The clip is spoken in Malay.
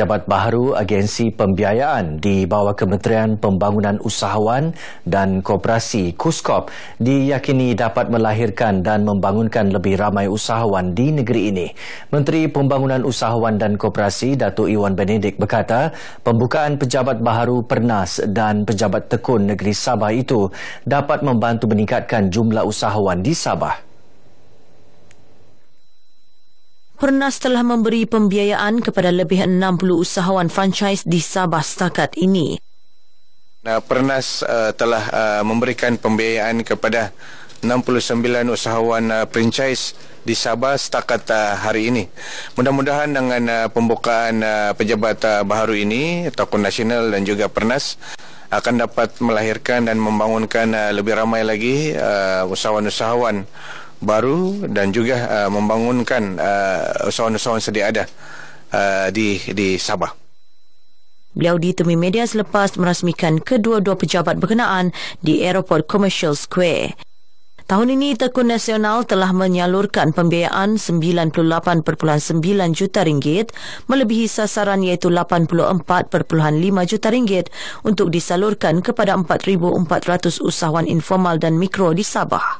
pejabat baru agensi pembiayaan di bawah Kementerian Pembangunan Usahawan dan Koperasi KUSKOP diyakini dapat melahirkan dan membangunkan lebih ramai usahawan di negeri ini. Menteri Pembangunan Usahawan dan Koperasi Datuk Iwan Benedik berkata, pembukaan pejabat baru Pernas dan pejabat tekun negeri Sabah itu dapat membantu meningkatkan jumlah usahawan di Sabah. Hurnas telah memberi pembiayaan kepada lebih 60 usahawan franchise di Sabah setakat ini. Nah, Pernas uh, eh, telah uh, memberikan pembiayaan kepada 69 usahawan uh, franchise di Sabah setakat uh, hari ini. Mudah-mudahan dengan uh, pembukaan uh, pejabat uh, baru ini, Tokun Nasional dan juga Pernas akan dapat melahirkan dan membangunkan uh, lebih ramai lagi uh, usahawan-usahawan baru dan juga uh, membangunkan uh, usahawan-usahawan uh, sedia ada uh, di di Sabah. Beliau ditemui media selepas merasmikan kedua-dua pejabat berkenaan di Aeroport Commercial Square. Tahun ini, Tekun Nasional telah menyalurkan pembiayaan 98.9 juta ringgit melebihi sasaran iaitu 84.5 juta ringgit untuk disalurkan kepada 4,400 usahawan informal dan mikro di Sabah.